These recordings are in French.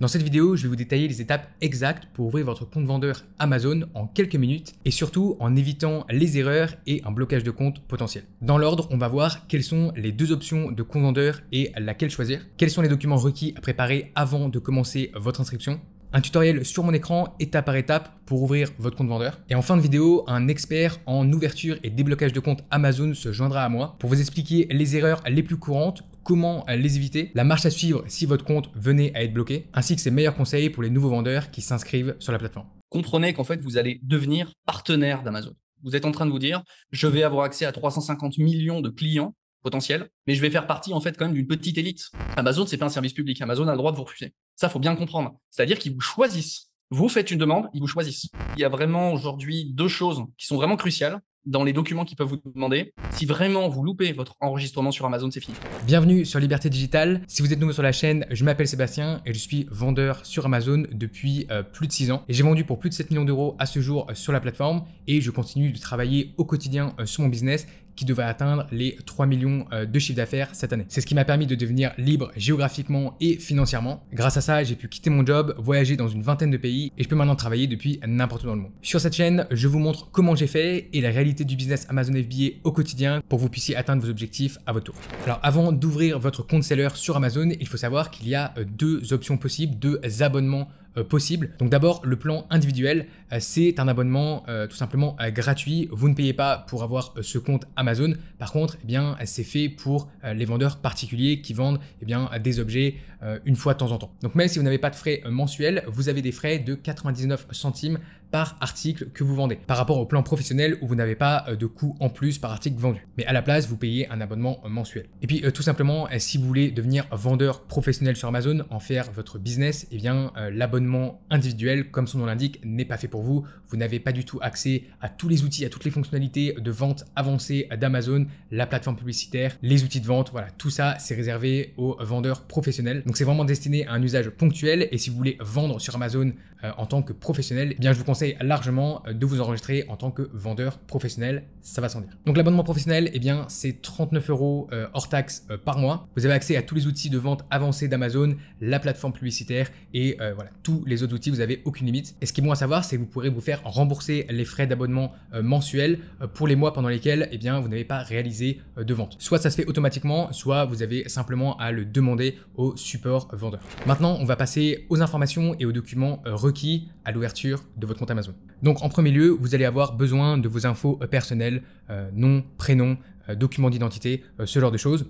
Dans cette vidéo, je vais vous détailler les étapes exactes pour ouvrir votre compte vendeur Amazon en quelques minutes et surtout en évitant les erreurs et un blocage de compte potentiel. Dans l'ordre, on va voir quelles sont les deux options de compte vendeur et laquelle choisir, quels sont les documents requis à préparer avant de commencer votre inscription, un tutoriel sur mon écran étape par étape pour ouvrir votre compte vendeur. Et en fin de vidéo, un expert en ouverture et déblocage de compte Amazon se joindra à moi pour vous expliquer les erreurs les plus courantes, comment les éviter, la marche à suivre si votre compte venait à être bloqué, ainsi que ses meilleurs conseils pour les nouveaux vendeurs qui s'inscrivent sur la plateforme. Comprenez qu'en fait, vous allez devenir partenaire d'Amazon. Vous êtes en train de vous dire, je vais avoir accès à 350 millions de clients potentiel, mais je vais faire partie en fait quand même d'une petite élite. Amazon, c'est pas un service public. Amazon a le droit de vous refuser. Ça, faut bien comprendre. C'est-à-dire qu'ils vous choisissent. Vous faites une demande, ils vous choisissent. Il y a vraiment aujourd'hui deux choses qui sont vraiment cruciales dans les documents qu'ils peuvent vous demander. Si vraiment vous loupez votre enregistrement sur Amazon, c'est fini. Bienvenue sur Liberté Digitale. Si vous êtes nouveau sur la chaîne, je m'appelle Sébastien et je suis vendeur sur Amazon depuis euh, plus de 6 ans. Et j'ai vendu pour plus de 7 millions d'euros à ce jour euh, sur la plateforme et je continue de travailler au quotidien euh, sur mon business qui devrait atteindre les 3 millions euh, de chiffre d'affaires cette année. C'est ce qui m'a permis de devenir libre géographiquement et financièrement. Grâce à ça, j'ai pu quitter mon job, voyager dans une vingtaine de pays et je peux maintenant travailler depuis n'importe où dans le monde. Sur cette chaîne, je vous montre comment j'ai fait et la réalité du business Amazon FBA au quotidien pour que vous puissiez atteindre vos objectifs à votre tour. Alors avant d'ouvrir votre compte seller sur Amazon, il faut savoir qu'il y a euh, deux options possibles, deux abonnements euh, possible. Donc d'abord, le plan individuel, euh, c'est un abonnement euh, tout simplement gratuit. Vous ne payez pas pour avoir ce compte Amazon. Par contre, eh bien, c'est fait pour les vendeurs particuliers qui vendent eh bien, des objets une fois de temps en temps. Donc même si vous n'avez pas de frais mensuels, vous avez des frais de 99 centimes par article que vous vendez, par rapport au plan professionnel où vous n'avez pas euh, de coût en plus par article vendu. Mais à la place, vous payez un abonnement euh, mensuel. Et puis euh, tout simplement, si vous voulez devenir vendeur professionnel sur Amazon, en faire votre business, et eh bien l'abonnement individuel, comme son nom l'indique, n'est pas fait pour vous. Vous n'avez pas du tout accès à tous les outils, à toutes les fonctionnalités de vente avancée d'Amazon, la plateforme publicitaire, les outils de vente, voilà, tout ça c'est réservé aux vendeurs professionnels. Donc c'est vraiment destiné à un usage ponctuel et si vous voulez vendre sur Amazon en tant que professionnel, eh bien je vous conseille largement euh, de vous enregistrer en tant que vendeur professionnel, ça va sans dire. Donc l'abonnement professionnel, eh bien, c'est 39 euros euh, hors taxes euh, par mois. Vous avez accès à tous les outils de vente avancés d'Amazon, la plateforme publicitaire et voilà, tous les autres outils, vous avez aucune limite. Et ce qui est bon à savoir, c'est que vous pourrez vous faire rembourser les frais d'abonnement mensuel mensuels pour les mois pendant lesquels eh bien, vous n'avez pas réalisé de vente. Soit ça se fait automatiquement, soit vous avez simplement à le demander au support vendeur. Maintenant, on va passer aux informations et aux documents requis à l'ouverture de votre compte Amazon. Donc en premier lieu, vous allez avoir besoin de vos infos euh, personnelles, euh, nom, prénom, euh, document d'identité, ce genre de choses.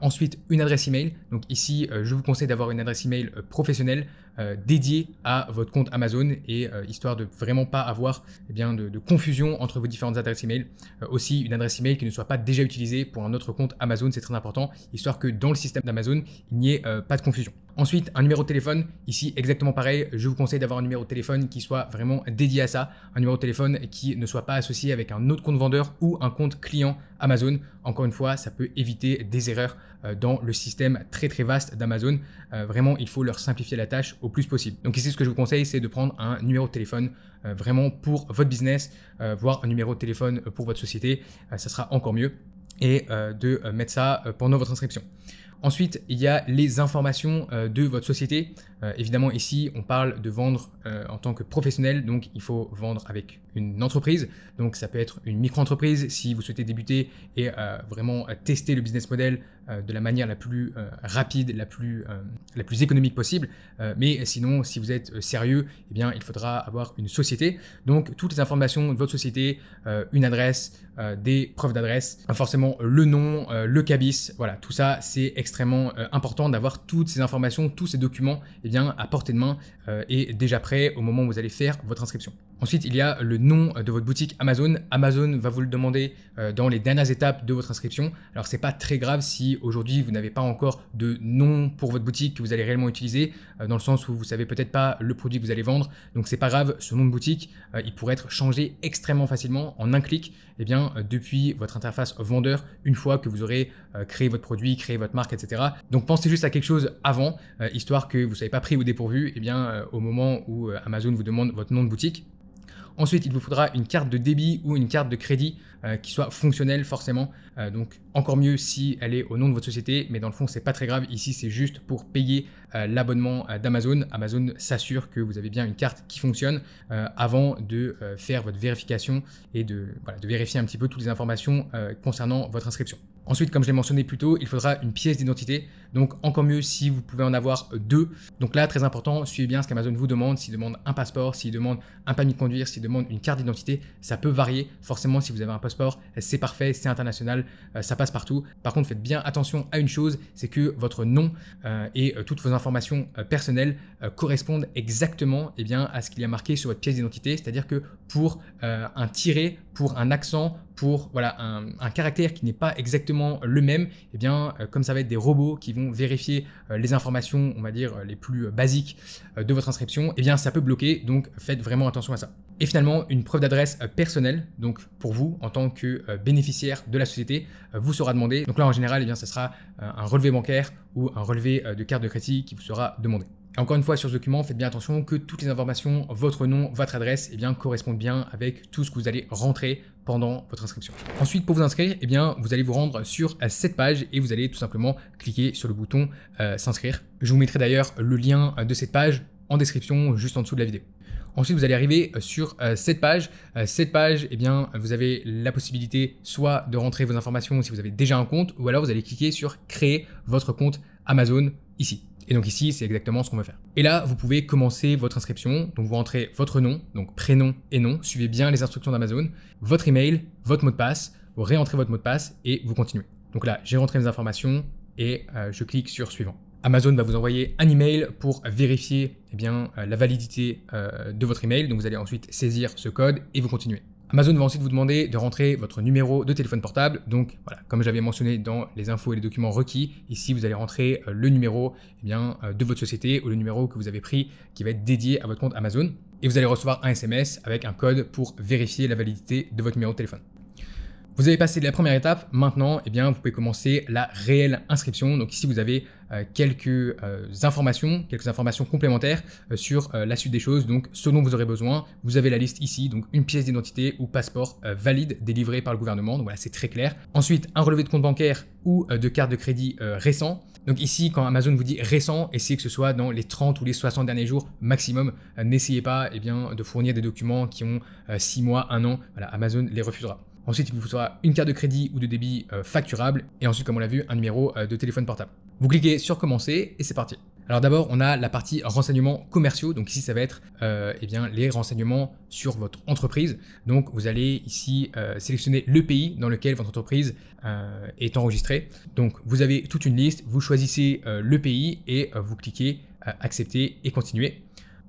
ensuite, une adresse email. Donc ici, je vous conseille d'avoir une adresse email professionnelle euh, dédié à votre compte Amazon et euh, histoire de vraiment pas avoir eh bien, de, confusion entre vos différentes adresses email. Euh, aussi, une adresse email qui ne soit pas déjà utilisée pour un autre compte Amazon, c'est très important, histoire que dans le système d'Amazon, il n'y ait pas de confusion. Ensuite, un numéro de téléphone. Ici, exactement pareil. Je vous conseille d'avoir un numéro de téléphone qui soit vraiment dédié à ça. Un numéro de téléphone qui ne soit pas associé avec un autre compte vendeur ou un compte client Amazon. Encore une fois, ça peut éviter des erreurs euh, dans le système très très vaste d'Amazon. Euh, vraiment, il faut leur simplifier la tâche au plus possible. Donc ici, ce que je vous conseille, c'est de prendre un numéro de téléphone euh, vraiment pour votre business, voire un numéro de téléphone pour votre société. ça sera encore mieux et de mettre ça pendant votre inscription. Ensuite, il y a les informations de votre société. Euh, évidemment, ici, on parle de vendre euh, en tant que professionnel, donc il faut vendre avec une entreprise. Donc ça peut être une micro-entreprise si vous souhaitez débuter et euh, vraiment tester le business model de la manière la plus rapide, la plus, la plus économique possible. mais sinon, si vous êtes sérieux, eh bien, il faudra avoir une société. Donc toutes les informations de votre société, une adresse, des preuves d'adresse, forcément le nom, le cabis, voilà, tout ça, c'est extrêmement important d'avoir toutes ces informations, tous ces documents à portée de main euh, et déjà prêt au moment où vous allez faire votre inscription. Ensuite, il y a le nom de votre boutique Amazon. Amazon va vous le demander euh, dans les dernières étapes de votre inscription. Alors, c'est pas très grave si aujourd'hui vous n'avez pas encore de nom pour votre boutique que vous allez réellement utiliser, euh, dans le sens où vous savez peut-être pas le produit que vous allez vendre. Donc, c'est pas grave. Ce nom de boutique, euh, il pourrait être changé extrêmement facilement en un clic. Eh bien, depuis votre interface vendeur, une fois que vous aurez créé votre produit, créé votre marque, etc. Donc, pensez juste à quelque chose avant, histoire que vous ne soyez pas pris au dépourvu. et eh bien, au moment où Amazon vous demande votre nom de boutique, Ensuite, il vous faudra une carte de débit ou une carte de crédit euh, qui soit fonctionnelle forcément. Euh, donc encore mieux si elle est au nom de votre société, mais dans le fond, c'est pas très grave. Ici, c'est juste pour payer euh, l'abonnement d'Amazon. Amazon, s'assure que vous avez bien une carte qui fonctionne avant de faire votre vérification et de, vérifier un petit peu toutes les informations concernant votre inscription. Ensuite, comme je l'ai mentionné plus tôt, il faudra une pièce d'identité, donc encore mieux si vous pouvez en avoir deux. Donc là, très important, suivez bien ce qu'Amazon vous demande, s'il demande un passeport, s'il demande un permis de conduire, s'il demande une carte d'identité, ça peut varier. Forcément, si vous avez un passeport, c'est parfait, c'est international, euh, ça passe partout. Par contre, faites bien attention à une chose, c'est que votre nom euh, et euh, toutes vos informations personnelles correspondent exactement eh bien, à ce qu'il y a marqué sur votre pièce d'identité, c'est-à-dire que pour un tiret, pour un accent, pour voilà, un, caractère qui n'est pas exactement le même, eh bien, euh, comme ça va être des robots qui vont vérifier euh, les informations, on va dire, euh, les plus basiques de votre inscription, eh bien, ça peut bloquer, donc faites vraiment attention à ça. Et finalement, une preuve d'adresse personnelle, donc pour vous, en tant que bénéficiaire de la société, vous sera demandée. Donc là, en général, eh bien, ce sera un relevé bancaire ou un relevé de carte de crédit qui vous sera demandé. Et encore une fois, sur ce document, faites bien attention que toutes les informations, votre nom, votre adresse, eh bien, correspondent bien avec tout ce que vous allez rentrer pendant votre inscription. Ensuite, pour vous inscrire, eh bien, vous allez vous rendre sur euh, cette page et vous allez tout simplement cliquer sur le bouton euh, s'inscrire. Je vous mettrai d'ailleurs le lien euh, de cette page en description juste en dessous de la vidéo. Ensuite, vous allez arriver sur cette page. cette page, eh bien, vous avez la possibilité soit de rentrer vos informations si vous avez déjà un compte, ou alors vous allez cliquer sur créer votre compte Amazon ici. Et donc ici, c'est exactement ce qu'on veut faire. Et là, vous pouvez commencer votre inscription. Donc vous rentrez votre nom, donc prénom et nom. Suivez bien les instructions d'Amazon, votre email, votre mot de passe. Vous réentrez votre mot de passe et vous continuez. Donc là, j'ai rentré mes informations et euh, je clique sur suivant. Amazon va vous envoyer un email pour vérifier eh bien, euh, la validité euh, de votre email. Donc vous allez ensuite saisir ce code et vous continuez. Amazon va ensuite vous demander de rentrer votre numéro de téléphone portable. Donc voilà, comme j'avais mentionné dans les infos et les documents requis, ici vous allez rentrer euh, le numéro eh bien, euh, de votre société ou le numéro que vous avez pris qui va être dédié à votre compte Amazon. Et vous allez recevoir un SMS avec un code pour vérifier la validité de votre numéro de téléphone. Vous avez passé la première étape, maintenant eh bien, vous pouvez commencer la réelle inscription. Donc ici vous avez euh, quelques euh, informations, quelques informations complémentaires euh, sur la suite des choses, donc ce dont vous aurez besoin. Vous avez la liste ici, donc une pièce d'identité ou passeport valide délivré par le gouvernement, donc voilà c'est très clair. Ensuite un relevé de compte bancaire ou de carte de crédit récent. Donc ici quand Amazon vous dit récent, essayez que ce soit dans les 30 ou les 60 derniers jours maximum. N'essayez pas eh bien, de fournir des documents qui ont 6 mois, 1 an, Amazon les refusera. Ensuite, il vous faudra une carte de crédit ou de débit euh, facturable. Et ensuite, comme on l'a vu, un numéro euh, de téléphone portable. Vous cliquez sur commencer et c'est parti. Alors d'abord, on a la partie renseignements commerciaux. Donc ici, ça va être euh, eh bien, les renseignements sur votre entreprise. Donc vous allez ici sélectionner le pays dans lequel votre entreprise est enregistrée. Donc vous avez toute une liste, vous choisissez le pays et vous cliquez accepter et continuer.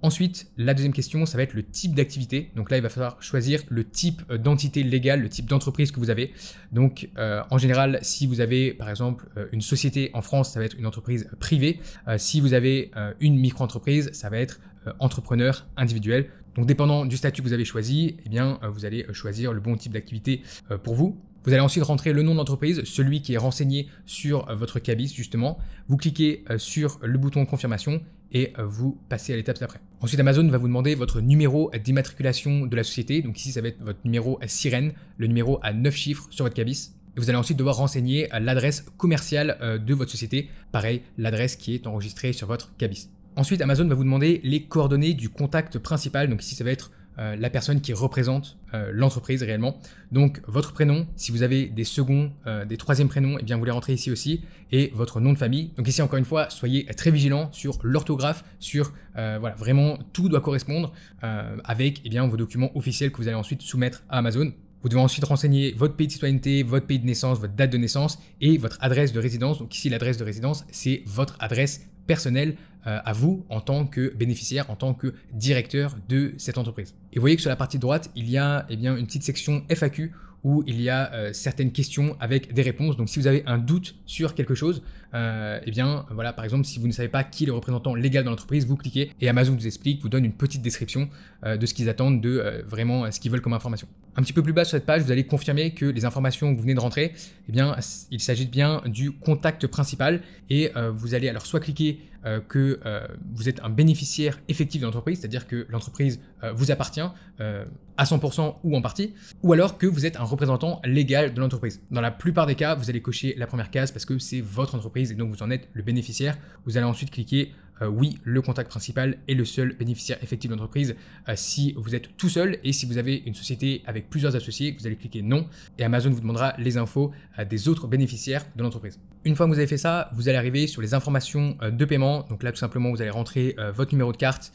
Ensuite, la deuxième question, ça va être le type d'activité. Donc là, il va falloir choisir le type euh, d'entité légale, le type d'entreprise que vous avez. Donc euh, en général, si vous avez par exemple euh, une société en France, ça va être une entreprise privée. si vous avez une micro-entreprise, ça va être entrepreneur individuel. Donc dépendant du statut que vous avez choisi, eh bien, vous allez choisir le bon type d'activité pour vous. Vous allez ensuite rentrer le nom d'entreprise, celui qui est renseigné sur votre cabis justement. Vous cliquez sur le bouton confirmation et euh, vous passez à l'étape d'après. Ensuite, Amazon va vous demander votre numéro d'immatriculation de la société. Donc ici, ça va être votre numéro à sirène, le numéro à 9 chiffres sur votre cabis. vous allez ensuite devoir renseigner euh, l'adresse commerciale euh, de votre société. Pareil, l'adresse qui est enregistrée sur votre cabis. Ensuite, Amazon va vous demander les coordonnées du contact principal. Donc ici, ça va être euh, la personne qui représente euh, l'entreprise réellement. Donc votre prénom, si vous avez des seconds, euh, des troisièmes prénoms, et eh bien vous les rentrez ici aussi, et votre nom de famille. Donc ici encore une fois, soyez très vigilant sur l'orthographe, sur voilà, vraiment tout doit correspondre avec eh bien, vos documents officiels que vous allez ensuite soumettre à Amazon. Vous devez ensuite renseigner votre pays de citoyenneté, votre pays de naissance, votre date de naissance et votre adresse de résidence. Donc ici, l'adresse de résidence, c'est votre adresse personnel euh, à vous en tant que bénéficiaire, en tant que directeur de cette entreprise. Et vous voyez que sur la partie droite, il y a eh bien, une petite section FAQ où il y a euh, certaines questions avec des réponses. Donc si vous avez un doute sur quelque chose, euh, eh bien voilà, par exemple, si vous ne savez pas qui est le représentant légal dans l'entreprise, vous cliquez et Amazon vous explique, vous donne une petite description de ce qu'ils attendent, de vraiment ce qu'ils veulent comme information. Un petit peu plus bas sur cette page, vous allez confirmer que les informations que vous venez de rentrer, eh bien, il s'agit bien du contact principal et euh, vous allez alors soit cliquer euh, que euh, vous êtes un bénéficiaire effectif de l'entreprise, c'est-à-dire que l'entreprise vous appartient à 100% ou en partie, ou alors que vous êtes un représentant légal de l'entreprise. Dans la plupart des cas, vous allez cocher la première case parce que c'est votre entreprise et donc vous en êtes le bénéficiaire. Vous allez ensuite cliquer euh, oui, le contact principal est le seul bénéficiaire effectif de l'entreprise. Euh, si vous êtes tout seul et si vous avez une société avec plusieurs associés, vous allez cliquer non et Amazon vous demandera les infos euh, des autres bénéficiaires de l'entreprise. Une fois que vous avez fait ça, vous allez arriver sur les informations de paiement. Donc là, tout simplement, vous allez rentrer votre numéro de carte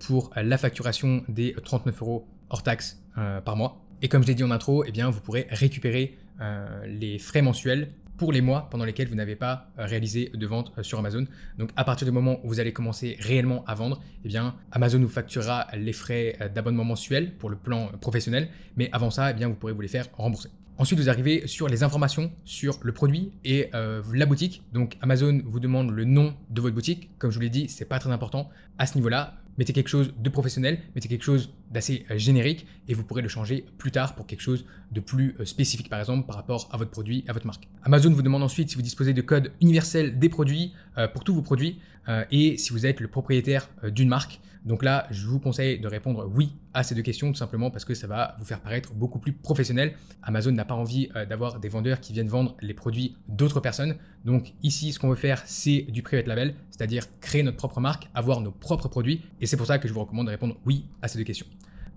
pour la facturation des 39 euros hors taxes par mois. Et comme je l'ai dit en intro, eh bien, vous pourrez récupérer les frais mensuels pour les mois pendant lesquels vous n'avez pas euh, réalisé de vente euh, sur Amazon. Donc à partir du moment où vous allez commencer réellement à vendre, eh bien Amazon vous facturera les frais euh, d'abonnement mensuel pour le plan professionnel, mais avant ça, eh bien vous pourrez vous les faire rembourser. Ensuite, vous arrivez sur les informations sur le produit et la boutique. Donc Amazon vous demande le nom de votre boutique. Comme je vous l'ai dit, c'est pas très important. À ce niveau-là, mettez quelque chose de professionnel, mettez quelque chose d'assez euh, générique et vous pourrez le changer plus tard pour quelque chose de plus euh, spécifique par exemple par rapport à votre produit, à votre marque. Amazon vous demande ensuite si vous disposez de codes universels des produits euh, pour tous vos produits. Euh, et si vous êtes le propriétaire euh, d'une marque. Donc là, je vous conseille de répondre oui à ces deux questions, tout simplement parce que ça va vous faire paraître beaucoup plus professionnel. Amazon n'a pas envie euh, d'avoir des vendeurs qui viennent vendre les produits d'autres personnes. Donc ici, ce qu'on veut faire, c'est du private label, c'est-à-dire créer notre propre marque, avoir nos propres produits. Et c'est pour ça que je vous recommande de répondre oui à ces deux questions.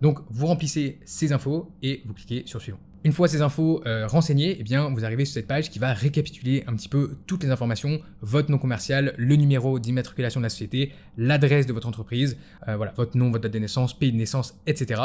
Donc vous remplissez ces infos et vous cliquez sur suivant. Une fois ces infos euh, renseignées, eh bien, vous arrivez sur cette page qui va récapituler un petit peu toutes les informations, votre nom commercial, le numéro d'immatriculation de la société, l'adresse de votre entreprise, euh, voilà, votre nom, votre date de naissance, pays de naissance, etc.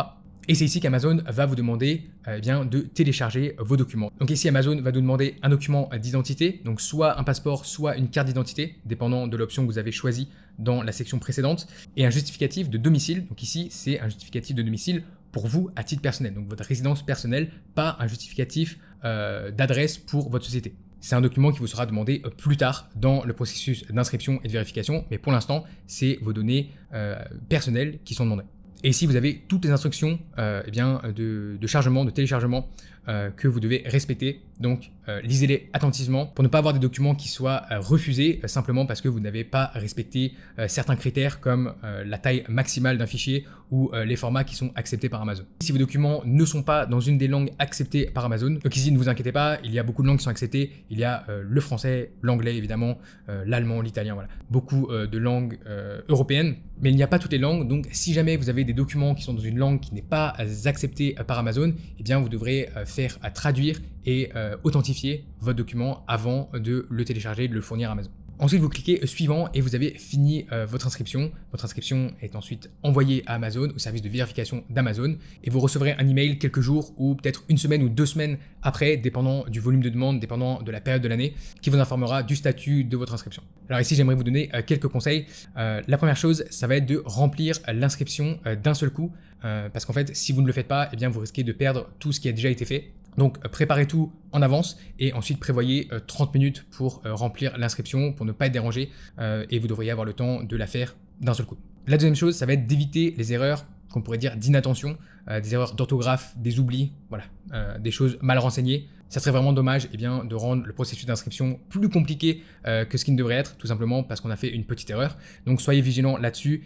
Et c'est ici qu'Amazon va vous demander euh, eh bien, de télécharger vos documents. Donc ici, Amazon va nous demander un document d'identité, donc soit un passeport, soit une carte d'identité, dépendant de l'option que vous avez choisie dans la section précédente, et un justificatif de domicile. Donc ici, c'est un justificatif de domicile pour vous à titre personnel, donc votre résidence personnelle, pas un justificatif euh, d'adresse pour votre société. C'est un document qui vous sera demandé euh, plus tard dans le processus d'inscription et de vérification, mais pour l'instant, c'est vos données euh, personnelles qui sont demandées. Et ici, vous avez toutes les instructions eh bien, de, de, chargement, de téléchargement que vous devez respecter, donc euh, lisez-les attentivement pour ne pas avoir des documents qui soient euh, refusés euh, simplement parce que vous n'avez pas respecté certains critères comme la taille maximale d'un fichier ou les formats qui sont acceptés par Amazon. Si vos documents ne sont pas dans une des langues acceptées par Amazon, donc ne vous inquiétez pas, il y a beaucoup de langues qui sont acceptées, il y a le français, l'anglais évidemment, l'allemand, l'italien, voilà, beaucoup de langues européennes, mais il n'y a pas toutes les langues, donc si jamais vous avez des documents qui sont dans une langue qui n'est pas acceptée par Amazon, eh bien vous devrez faire à traduire et euh, authentifier votre document avant de le télécharger et de le fournir à Amazon. Ensuite, vous cliquez suivant et vous avez fini euh, votre inscription. Votre inscription est ensuite envoyée à Amazon, au service de vérification d'Amazon, et vous recevrez un email quelques jours ou peut-être une semaine ou deux semaines après, dépendant du volume de demande, dépendant de la période de l'année, qui vous informera du statut de votre inscription. Alors ici, j'aimerais vous donner euh, quelques conseils. la première chose, ça va être de remplir l'inscription d'un seul coup, parce qu'en fait, si vous ne le faites pas, eh bien, vous risquez de perdre tout ce qui a déjà été fait. Donc euh, préparez tout en avance et ensuite prévoyez 30 euh, minutes pour euh, remplir l'inscription, pour ne pas être dérangé et vous devriez avoir le temps de la faire d'un seul coup. La deuxième chose, ça va être d'éviter les erreurs qu'on pourrait dire d'inattention, des erreurs d'orthographe, des oublis, voilà, des choses mal renseignées. Ça serait vraiment dommage eh bien, de rendre le processus d'inscription plus compliqué que ce qu'il ne devrait être, tout simplement parce qu'on a fait une petite erreur. Donc soyez vigilants là-dessus,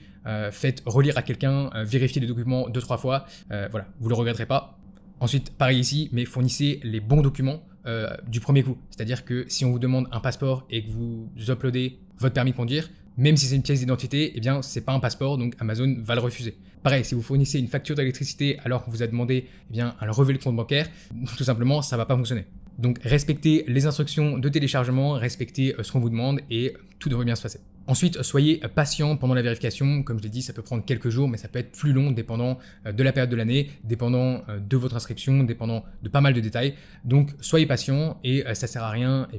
faites relire à quelqu'un, vérifiez les documents deux, trois fois, voilà, vous ne le regretterez pas, Ensuite, pareil ici, mais fournissez les bons documents euh, du premier coup. C'est-à-dire que si on vous demande un passeport et que vous uploadez votre permis de conduire, même si c'est une pièce d'identité, eh bien c'est pas un passeport, donc Amazon va le refuser. Pareil, si vous fournissez une facture d'électricité alors qu'on vous a demandé eh bien, un relevé de compte bancaire, tout simplement ça ne va pas fonctionner. Donc respectez les instructions de téléchargement, respectez euh, ce qu'on vous demande et tout devrait bien se passer. Ensuite, soyez patient pendant la vérification. Comme je l'ai dit, ça peut prendre quelques jours, mais ça peut être plus long dépendant euh, de la période de l'année, dépendant euh, de votre inscription, dépendant de pas mal de détails. Donc, soyez patient et euh, ça sert à rien eh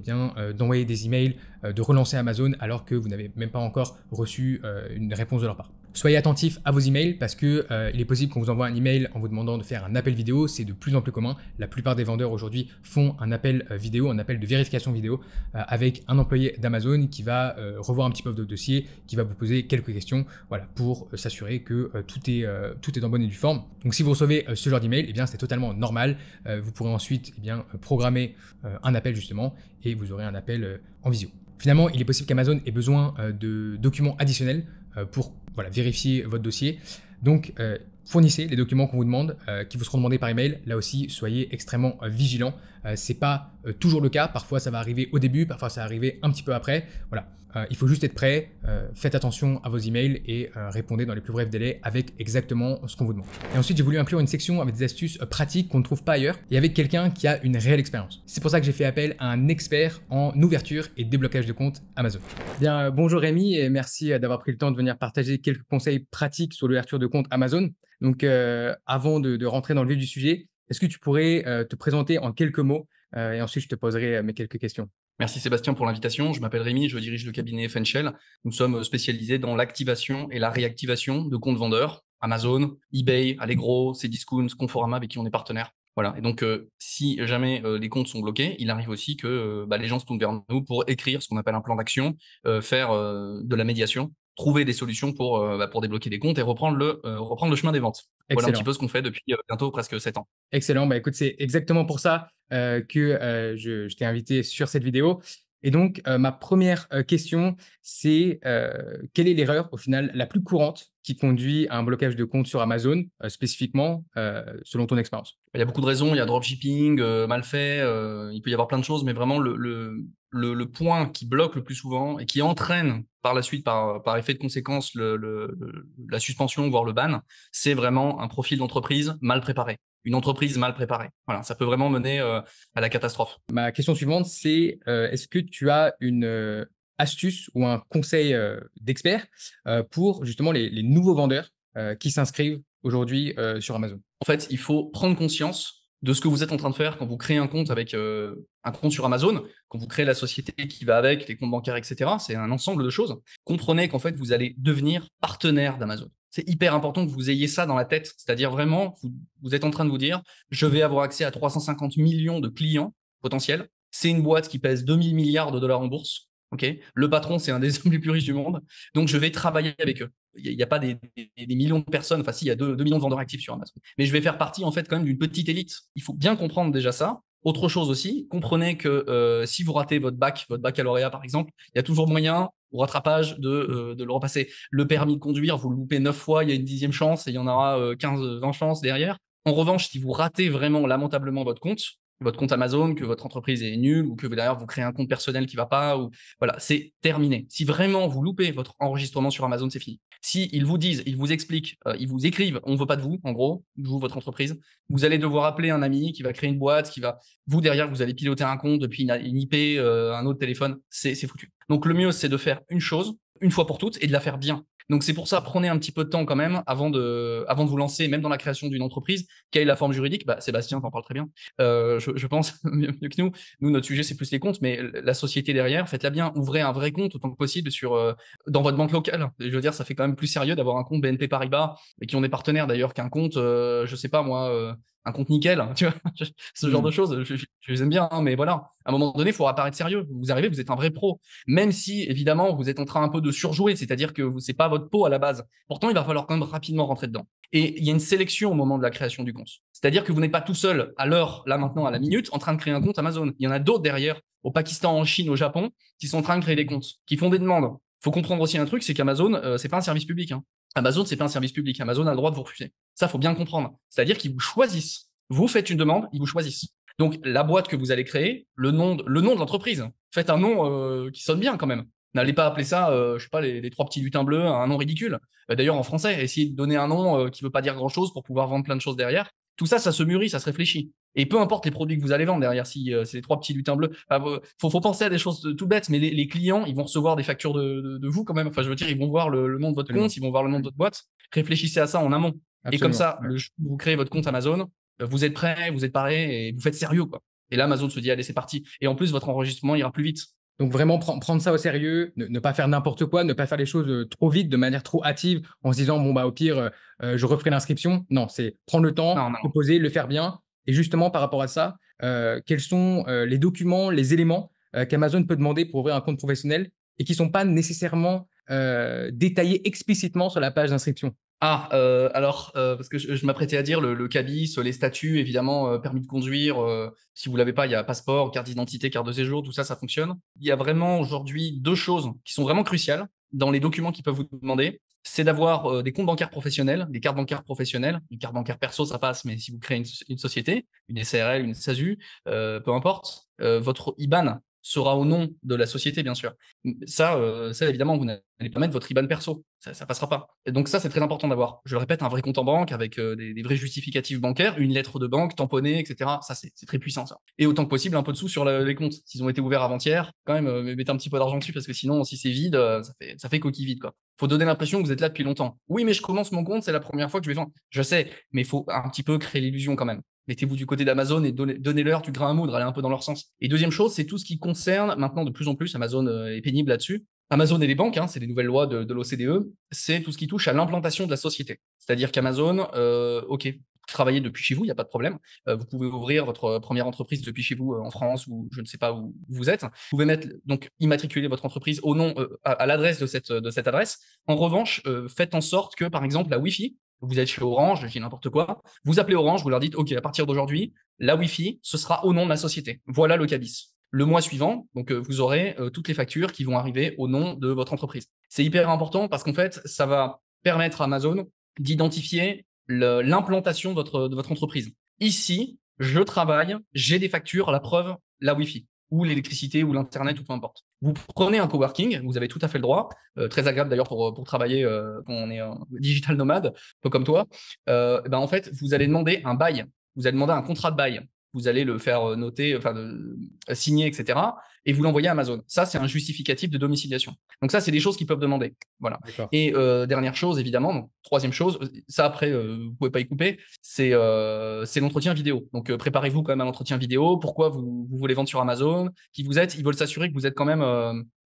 d'envoyer des emails, de relancer Amazon alors que vous n'avez même pas encore reçu une réponse de leur part. Soyez attentif à vos emails parce que est possible qu'on vous envoie un email en vous demandant de faire un appel vidéo, c'est de plus en plus commun. La plupart des vendeurs aujourd'hui font un appel vidéo, un appel de vérification vidéo avec un employé d'Amazon qui va revoir un petit peu de dossier qui va vous poser quelques questions voilà, pour euh, s'assurer que euh, tout, est, euh, tout est en bonne et due forme. Donc si vous recevez ce genre d'email, eh bien c'est totalement normal. vous pourrez ensuite eh bien, programmer un appel justement et vous aurez un appel en visio. Finalement, il est possible qu'Amazon ait besoin de documents additionnels pour voilà, vérifier votre dossier. Donc, fournissez les documents qu'on vous demande, qui vous seront demandés par email. Là aussi, soyez extrêmement vigilant euh, c'est pas euh, toujours le cas. Parfois, ça va arriver au début, parfois, ça va arriver un petit peu après. Voilà. Euh, il faut juste être prêt. faites attention à vos emails et répondez dans les plus brefs délais avec exactement ce qu'on vous demande. Et ensuite, j'ai voulu inclure une section avec des astuces pratiques qu'on ne trouve pas ailleurs et avec quelqu'un qui a une réelle expérience. C'est pour ça que j'ai fait appel à un expert en ouverture et déblocage de compte Amazon. Bien, bonjour Rémi et merci d'avoir pris le temps de venir partager quelques conseils pratiques sur l'ouverture de compte Amazon. Donc, avant de rentrer dans le vif du sujet, est-ce que tu pourrais euh, te présenter en quelques mots euh, et ensuite je te poserai euh, mes quelques questions Merci Sébastien pour l'invitation. Je m'appelle Rémi, je dirige le cabinet Fenchel. Nous sommes spécialisés dans l'activation et la réactivation de comptes vendeurs, Amazon, eBay, Allegro, Cdiscount, Conforama avec qui on est partenaire. Voilà. Et donc, si jamais les comptes sont bloqués, il arrive aussi que bah, les gens se tournent vers nous pour écrire ce qu'on appelle un plan d'action, faire de la médiation trouver des solutions pour, euh, bah, pour débloquer des comptes et reprendre le, euh, reprendre le chemin des ventes. Voilà un petit peu ce qu'on fait depuis euh, bientôt presque 7 ans. Excellent. Bah, écoute, c'est exactement pour ça que je, je t'ai invité sur cette vidéo. Et donc, ma première question, c'est quelle est l'erreur au final la plus courante qui conduit à un blocage de compte sur Amazon, euh, spécifiquement, euh, selon ton expérience Il y a beaucoup de raisons, il y a dropshipping, euh, mal fait, il peut y avoir plein de choses, mais vraiment le, le, point qui bloque le plus souvent et qui entraîne par la suite, par, par effet de conséquence, la suspension, voire le ban, c'est vraiment un profil d'entreprise mal préparé. Une entreprise mal préparée. Voilà, ça peut vraiment mener à la catastrophe. Ma question suivante, c'est est-ce que tu as une, astuce ou un conseil euh, d'expert euh, pour justement les, nouveaux vendeurs euh, qui s'inscrivent aujourd'hui sur Amazon En fait, il faut prendre conscience de ce que vous êtes en train de faire quand vous créez un compte avec un compte sur Amazon, quand vous créez la société qui va avec, les comptes bancaires, etc. C'est un ensemble de choses. Comprenez qu'en fait, vous allez devenir partenaire d'Amazon. C'est hyper important que vous ayez ça dans la tête. C'est-à-dire vraiment, vous, vous êtes en train de vous dire, je vais avoir accès à 350 millions de clients potentiels. C'est une boîte qui pèse 2000 milliards de dollars en bourse. Okay le patron, c'est un des hommes les plus riches du monde. Donc, je vais travailler avec eux. Il n'y a, pas des, millions de personnes. Enfin, si, il y a 2 millions de vendeurs actifs sur Amazon. Mais je vais faire partie, en fait, quand même d'une petite élite. Il faut bien comprendre déjà ça. Autre chose aussi, comprenez que euh, si vous ratez votre bac, votre baccalauréat par exemple, il y a toujours moyen au rattrapage euh, de, le repasser. Le permis de conduire, vous le loupez neuf fois, il y a une dixième chance et il y en aura 15, euh, 20 chances derrière. En revanche, si vous ratez vraiment lamentablement votre compte, votre compte Amazon, que votre entreprise est nulle ou que d'ailleurs vous créez un compte personnel qui ne va pas ou voilà, c'est terminé. Si vraiment vous loupez votre enregistrement sur Amazon, c'est fini. Si ils vous disent, ils vous expliquent, euh, ils vous écrivent, on ne veut pas de vous, en gros, vous votre entreprise, vous allez devoir appeler un ami qui va créer une boîte, qui va vous derrière vous allez piloter un compte depuis une, IP, euh, un autre téléphone, c'est foutu. Donc le mieux c'est de faire une chose une fois pour toutes et de la faire bien. Donc c'est pour ça, prenez un petit peu de temps quand même avant de, avant de vous lancer, même dans la création d'une entreprise. Quelle est la forme juridique bah, Sébastien t'en parle très bien, euh, je, pense, mieux, que nous. Nous, notre sujet, c'est plus les comptes, mais la société derrière, faites-la bien. Ouvrez un vrai compte autant que possible sur, euh, dans votre banque locale. Je veux dire, ça fait quand même plus sérieux d'avoir un compte BNP Paribas, et qui ont des partenaires d'ailleurs, qu'un compte, euh, je sais pas moi, euh, un compte nickel, hein, tu vois, ce genre de mm. choses, je, les aime bien, hein, mais voilà, à un moment donné, il faut apparaître sérieux. Vous arrivez, vous êtes un vrai pro, même si évidemment vous êtes en train un peu de surjouer, c'est-à-dire que c'est pas votre peau à la base. Pourtant, il va falloir quand même rapidement rentrer dedans. Et il y a une sélection au moment de la création du compte, c'est-à-dire que vous n'êtes pas tout seul à l'heure, là maintenant, à la minute, en train de créer un compte Amazon. Il y en a d'autres derrière, au Pakistan, en Chine, au Japon, qui sont en train de créer des comptes, qui font des demandes. Faut comprendre aussi un truc, c'est qu'Amazon, ce euh, c'est pas un service public. Hein. Amazon, c'est pas un service public. Amazon a le droit de vous refuser. Ça, faut bien comprendre. C'est-à-dire qu'ils vous choisissent. Vous faites une demande, ils vous choisissent. Donc, la boîte que vous allez créer, le nom de, le nom de l'entreprise. Faites un nom euh, qui sonne bien quand même. N'allez pas appeler ça, euh, je sais pas, les, trois petits lutins bleus, un nom ridicule. Euh, d'ailleurs, en français, essayez de donner un nom qui ne veut pas dire grand-chose pour pouvoir vendre plein de choses derrière. Tout ça, ça se mûrit, ça se réfléchit. Et peu importe les produits que vous allez vendre derrière, si euh, c'est trois petits lutins bleus, euh, faut, penser à des choses tout bêtes, mais les, clients, ils vont recevoir des factures de, vous quand même. Enfin, je veux dire, ils vont voir le, nom de votre compte, ils vont voir le nom de votre boîte. Réfléchissez à ça en amont. Et comme ça, vous créez votre compte Amazon, euh, vous êtes prêt, vous êtes paré et vous faites sérieux. Et là, Amazon se dit, allez, c'est parti. Et en plus, votre enregistrement ira plus vite. Donc vraiment prendre ça au sérieux, ne, pas faire n'importe quoi, ne pas faire les choses trop vite, de manière trop hâtive, en se disant bon bah au pire je referai l'inscription. Non, c'est prendre le temps, proposer, le faire bien, et justement, par rapport à ça, euh, quels sont euh, les documents, les éléments euh, qu'Amazon peut demander pour ouvrir un compte professionnel et qui ne sont pas nécessairement détaillés explicitement sur la page d'inscription ah, alors, parce que je, m'apprêtais à dire le, cabis, les statuts, évidemment, permis de conduire. si vous l'avez pas, il y a passeport, carte d'identité, carte de séjour, tout ça, ça fonctionne. Il y a vraiment aujourd'hui deux choses qui sont vraiment cruciales dans les documents qu'ils peuvent vous demander c'est d'avoir euh, des comptes bancaires professionnels, des cartes bancaires professionnelles. Une carte bancaire perso, ça passe, mais si vous créez une, société, une SRL, une SASU, euh, peu importe, euh, votre IBAN, sera au nom de la société, bien sûr. Euh, ça, évidemment, vous n'allez pas mettre votre IBAN perso. Ça, ça passera pas. donc, ça, c'est très important d'avoir, je le répète, un vrai compte en banque avec euh, des, vrais justificatifs bancaires, une lettre de banque tamponnée, etc. Ça, c'est très puissant, ça. Et autant que possible, un peu de sous sur les comptes. S'ils ont été ouverts avant-hier, quand même, euh, mettez un petit peu d'argent dessus parce que sinon, si c'est vide, ça fait, ça fait coquille vide, quoi. Faut donner l'impression que vous êtes là depuis longtemps. Oui, mais je commence mon compte, c'est la première fois que je vais vendre. Je sais, mais il faut un petit peu créer l'illusion quand même mettez-vous du côté d'Amazon et donnez-leur du grain à moudre, allez un peu dans leur sens. Et deuxième chose, c'est tout ce qui concerne, maintenant de plus en plus, Amazon euh, est pénible là-dessus, Amazon et les banques, hein, c'est les nouvelles lois de, l'OCDE, e, c'est tout ce qui touche à l'implantation de la société. C'est-à-dire qu'Amazon, euh, OK, travaillez depuis chez vous, il n'y a pas de problème. Euh, vous pouvez ouvrir votre première entreprise depuis chez vous en France ou je ne sais pas où vous êtes. Vous pouvez mettre donc immatriculer votre entreprise au nom à, l'adresse de cette adresse. En revanche, faites en sorte que par exemple la Wi-Fi vous êtes chez Orange, j'ai n'importe quoi, vous appelez Orange, vous leur dites, OK, à partir d'aujourd'hui, la Wi-Fi, ce sera au nom de la société. Voilà le cabis. Le mois suivant, donc, euh, vous aurez euh, toutes les factures qui vont arriver au nom de votre entreprise. C'est hyper important parce qu'en fait, ça va permettre à Amazon d'identifier l'implantation de votre, de votre entreprise. Ici, je travaille, j'ai des factures, la preuve, la Wi-Fi ou l'électricité ou l'Internet ou peu importe. Vous prenez un coworking, vous avez tout à fait le droit, euh, très agréable d'ailleurs pour, travailler euh, quand on est digital nomade, un peu comme toi. Euh, eh ben, en fait, vous allez demander un bail, vous allez demander un contrat de bail vous allez le faire euh, noter, enfin euh, signer, etc. Et vous l'envoyez à Amazon. Ça, c'est un justificatif de domiciliation. Donc ça, c'est des choses qu'ils peuvent demander. Voilà. Et euh, dernière chose, évidemment, donc, troisième chose, ça après, euh, vous pouvez pas y couper, c'est euh, l'entretien vidéo. Donc préparez-vous quand même à l'entretien vidéo. Pourquoi vous, vous, voulez vendre sur Amazon Qui vous êtes Ils veulent s'assurer que vous êtes quand même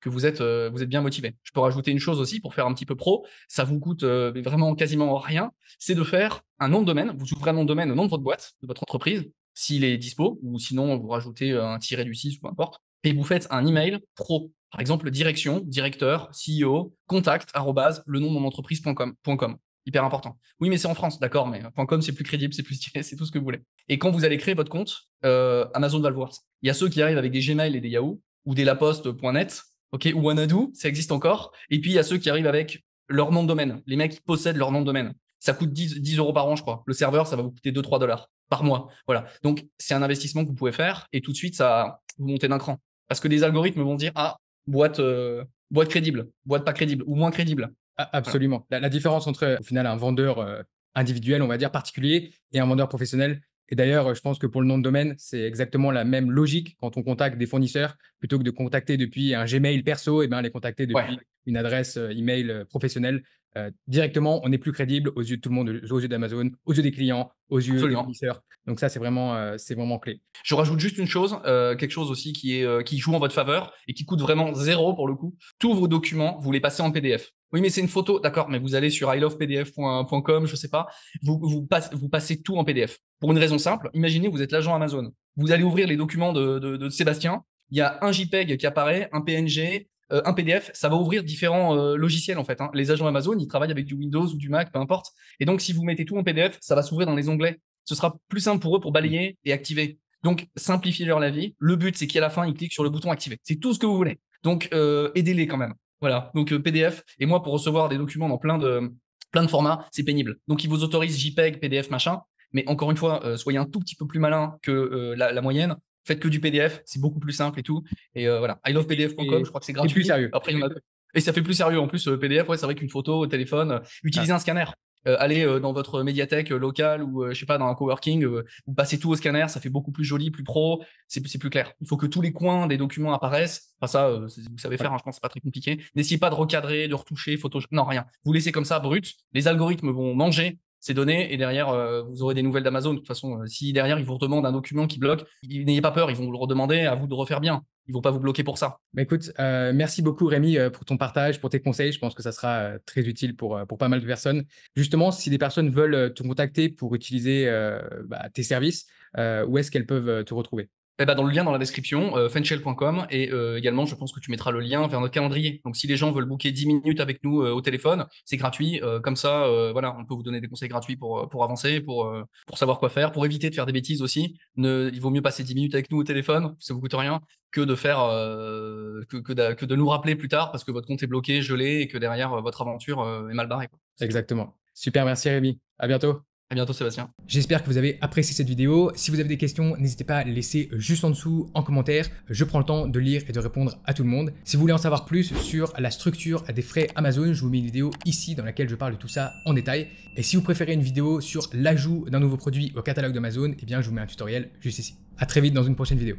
que vous êtes, vous êtes bien motivé. Je peux rajouter une chose aussi pour faire un petit peu pro. Ça vous coûte vraiment quasiment rien. C'est de faire un nom de domaine. Vous ouvrez un nom de domaine au nom de votre boîte, de votre entreprise s'il est dispo, ou sinon vous rajoutez euh, un tiré du 6, peu importe, et vous faites un email pro. Par exemple, direction, directeur, CEO, contact, arrobase, le nom de mon entreprise.com. Hyper important. Oui, mais c'est en France, d'accord, mais euh, .com, c'est plus crédible, c'est plus stylé, c'est tout ce que vous voulez. Et quand vous allez créer votre compte, euh, Amazon va le voir. Il y a ceux qui arrivent avec des Gmail et des Yahoo, ou des laposte.net, ok, ou Anadou, ça existe encore. Et puis, il y a ceux qui arrivent avec leur nom de domaine. Les mecs qui possèdent leur nom de domaine. Ça coûte 10 euros par an, je crois. Le serveur, ça va vous coûter 2-3 dollars par mois. Voilà. Donc, c'est un investissement que vous pouvez faire et tout de suite, ça vous montez d'un cran. Parce que des algorithmes vont dire, ah, boîte, euh, boîte crédible, boîte pas crédible ou moins crédible. absolument. La, différence entre, au final, un vendeur euh, individuel, on va dire particulier, et un vendeur professionnel, et d'ailleurs, je pense que pour le nom de domaine, c'est exactement la même logique quand on contacte des fournisseurs, plutôt que de contacter depuis un Gmail perso, et eh bien les contacter depuis une adresse euh, email professionnelle. Euh, directement, on est plus crédible aux yeux de tout le monde, aux yeux d'Amazon, aux yeux des clients, aux yeux des fournisseurs. Donc ça, c'est vraiment, euh, c'est vraiment clé. Je rajoute juste une chose, euh, quelque chose aussi qui, est, qui joue en votre faveur et qui coûte vraiment zéro pour le coup. Tous vos documents, vous les passez en PDF. Oui, mais c'est une photo, d'accord, mais vous allez sur ilovepdf.com, je sais pas, vous, passez tout en PDF. Pour une raison simple, imaginez, vous êtes l'agent Amazon. Vous allez ouvrir les documents de, de Sébastien, il y a un JPEG qui apparaît, un PNG, euh, un PDF, ça va ouvrir différents euh, logiciels en fait. Hein. Les agents Amazon, ils travaillent avec du Windows ou du Mac, peu importe. Et donc, si vous mettez tout en PDF, ça va s'ouvrir dans les onglets. Ce sera plus simple pour eux pour balayer et activer. Donc, simplifiez leur la vie. Le but, c'est qu'à la fin, ils cliquent sur le bouton activer. C'est tout ce que vous voulez. Donc, euh, aidez-les quand même. Voilà. Donc, PDF. Et moi, pour recevoir des documents dans plein de, plein de formats, c'est pénible. Donc, ils vous autorisent JPEG, PDF, machin. Mais encore une fois, soyez un tout petit peu plus malin que la, moyenne faites que du PDF, c'est beaucoup plus simple et tout. Et euh, voilà, I love PDF.com, je crois que c'est gratuit. plus sérieux. Euh, et ça fait plus sérieux en plus, euh, PDF, ouais, c'est vrai qu'une photo au téléphone, utilisez un scanner. allez dans votre médiathèque locale ou je sais pas dans un coworking vous passez tout au scanner ça fait beaucoup plus joli plus pro c'est plus clair il faut que tous les coins des documents apparaissent enfin ça vous savez faire hein, je pense c'est pas très compliqué n'essayez pas de recadrer de retoucher photo non rien vous laissez comme ça brut les algorithmes vont manger ces données et derrière, euh, vous aurez des nouvelles d'Amazon. De toute façon, euh, si derrière, ils vous redemandent un document qui bloque, n'ayez pas peur, ils vont vous le redemander, à vous de refaire bien. Ils ne vont pas vous bloquer pour ça. mais écoute, euh, merci beaucoup Rémi pour ton partage, pour tes conseils. Je pense que ça sera très utile pour, pour pas mal de personnes. Justement, si des personnes veulent te contacter pour utiliser bah, tes services, où est-ce qu'elles peuvent te retrouver eh ben, dans le lien dans la description, euh, fenshell.com et euh, également, je pense que tu mettras le lien vers notre calendrier. Donc, si les gens veulent booker 10 minutes avec nous euh, au téléphone, c'est gratuit. comme ça, voilà, on peut vous donner des conseils gratuits pour, pour avancer, pour, pour savoir quoi faire, pour éviter de faire des bêtises aussi. il vaut mieux passer 10 minutes avec nous au téléphone, ça vous coûte rien, que de faire que, de, nous rappeler plus tard parce que votre compte est bloqué, gelé et que derrière votre aventure est mal barrée. Exactement. Super, merci Rémi. À bientôt. À bientôt Sébastien. J'espère que vous avez apprécié cette vidéo. Si vous avez des questions, n'hésitez pas à laisser juste en dessous en commentaire. Je prends le temps de lire et de répondre à tout le monde. Si vous voulez en savoir plus sur la structure des frais Amazon, je vous mets une vidéo ici dans laquelle je parle de tout ça en détail. Et si vous préférez une vidéo sur l'ajout d'un nouveau produit au catalogue d'Amazon, eh bien je vous mets un tutoriel juste ici. À très vite dans une prochaine vidéo.